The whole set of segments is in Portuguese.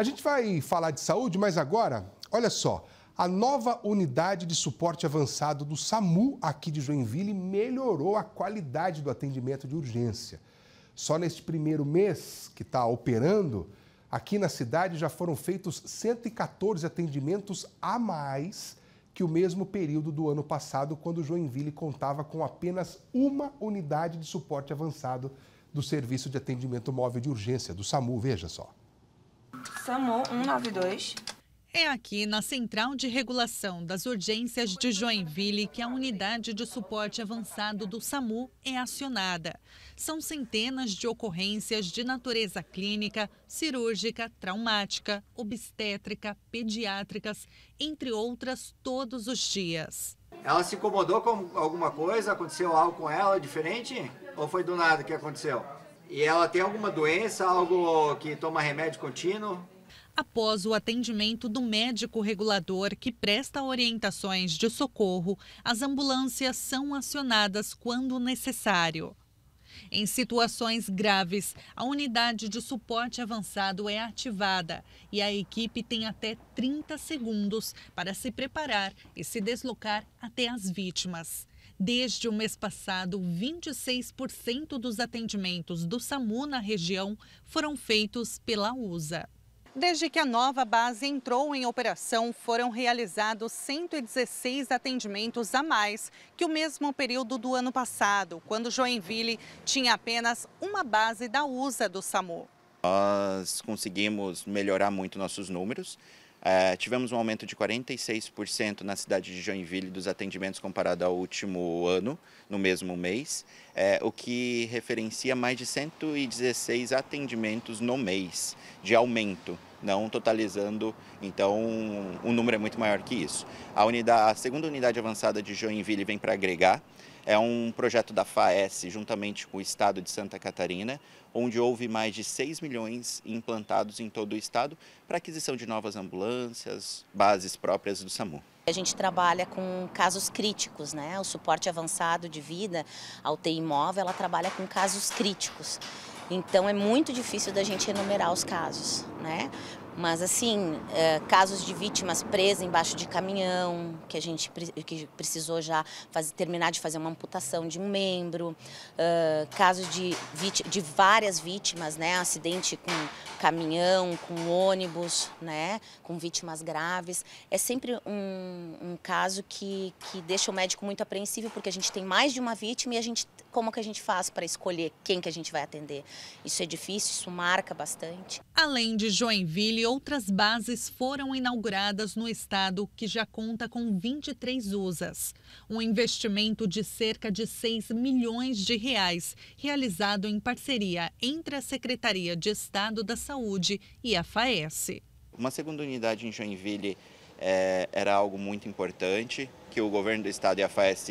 A gente vai falar de saúde, mas agora, olha só. A nova unidade de suporte avançado do SAMU aqui de Joinville melhorou a qualidade do atendimento de urgência. Só neste primeiro mês que está operando, aqui na cidade já foram feitos 114 atendimentos a mais que o mesmo período do ano passado, quando Joinville contava com apenas uma unidade de suporte avançado do Serviço de Atendimento Móvel de Urgência, do SAMU. Veja só. SAMU 192. É aqui na Central de Regulação das Urgências de Joinville que a unidade de suporte avançado do SAMU é acionada. São centenas de ocorrências de natureza clínica, cirúrgica, traumática, obstétrica, pediátricas, entre outras, todos os dias. Ela se incomodou com alguma coisa? Aconteceu algo com ela diferente? Ou foi do nada que aconteceu? E ela tem alguma doença, algo que toma remédio contínuo? após o atendimento do médico regulador que presta orientações de socorro, as ambulâncias são acionadas quando necessário. Em situações graves, a unidade de suporte avançado é ativada e a equipe tem até 30 segundos para se preparar e se deslocar até as vítimas. Desde o mês passado, 26% dos atendimentos do SAMU na região foram feitos pela USA. Desde que a nova base entrou em operação, foram realizados 116 atendimentos a mais que o mesmo período do ano passado, quando Joinville tinha apenas uma base da USA do SAMU. Nós conseguimos melhorar muito nossos números. É, tivemos um aumento de 46% na cidade de Joinville dos atendimentos comparado ao último ano, no mesmo mês, é, o que referencia mais de 116 atendimentos no mês de aumento, não totalizando, então um, um número é muito maior que isso. A, unidade, a segunda unidade avançada de Joinville vem para agregar, é um projeto da FAES, juntamente com o Estado de Santa Catarina, onde houve mais de 6 milhões implantados em todo o Estado para aquisição de novas ambulâncias, bases próprias do SAMU. A gente trabalha com casos críticos, né? O suporte avançado de vida, a UTI móvel, ela trabalha com casos críticos. Então é muito difícil da gente enumerar os casos né? Mas assim, é, casos de vítimas presas embaixo de caminhão, que a gente que precisou já fazer, terminar de fazer uma amputação de um membro, é, casos de, de várias vítimas, né? Acidente com caminhão, com ônibus, né? Com vítimas graves. É sempre um, um caso que, que deixa o médico muito apreensivo, porque a gente tem mais de uma vítima e a gente como que a gente faz para escolher quem que a gente vai atender. Isso é difícil, isso marca bastante. Além de Joinville, outras bases foram inauguradas no estado, que já conta com 23 usas. Um investimento de cerca de 6 milhões de reais, realizado em parceria entre a Secretaria de Estado da Saúde e a FAES. Uma segunda unidade em Joinville é, era algo muito importante, que o governo do estado e a FAES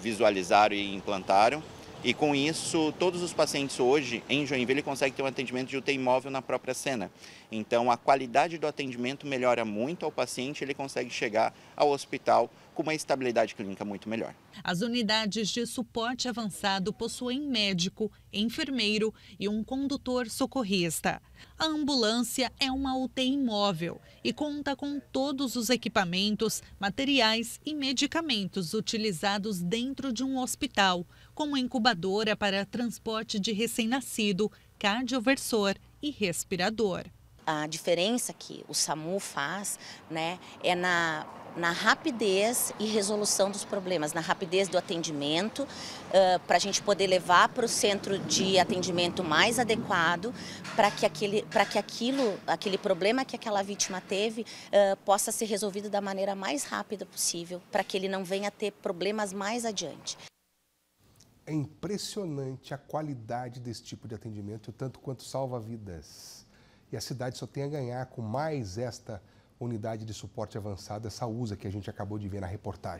visualizaram e implantaram. E com isso, todos os pacientes hoje em Joinville conseguem ter um atendimento de UTI móvel na própria cena. Então, a qualidade do atendimento melhora muito ao paciente, ele consegue chegar ao hospital com uma estabilidade clínica muito melhor. As unidades de suporte avançado possuem médico, enfermeiro e um condutor socorrista. A ambulância é uma UTI móvel e conta com todos os equipamentos, materiais e medicamentos utilizados dentro de um hospital, como incubadora para transporte de recém-nascido, cardioversor e respirador a diferença que o SAMU faz né, é na, na rapidez e resolução dos problemas, na rapidez do atendimento, uh, para a gente poder levar para o centro de atendimento mais adequado, para que, aquele, que aquilo, aquele problema que aquela vítima teve uh, possa ser resolvido da maneira mais rápida possível, para que ele não venha a ter problemas mais adiante. É impressionante a qualidade desse tipo de atendimento, tanto quanto salva vidas. E a cidade só tem a ganhar com mais esta unidade de suporte avançado, essa USA que a gente acabou de ver na reportagem.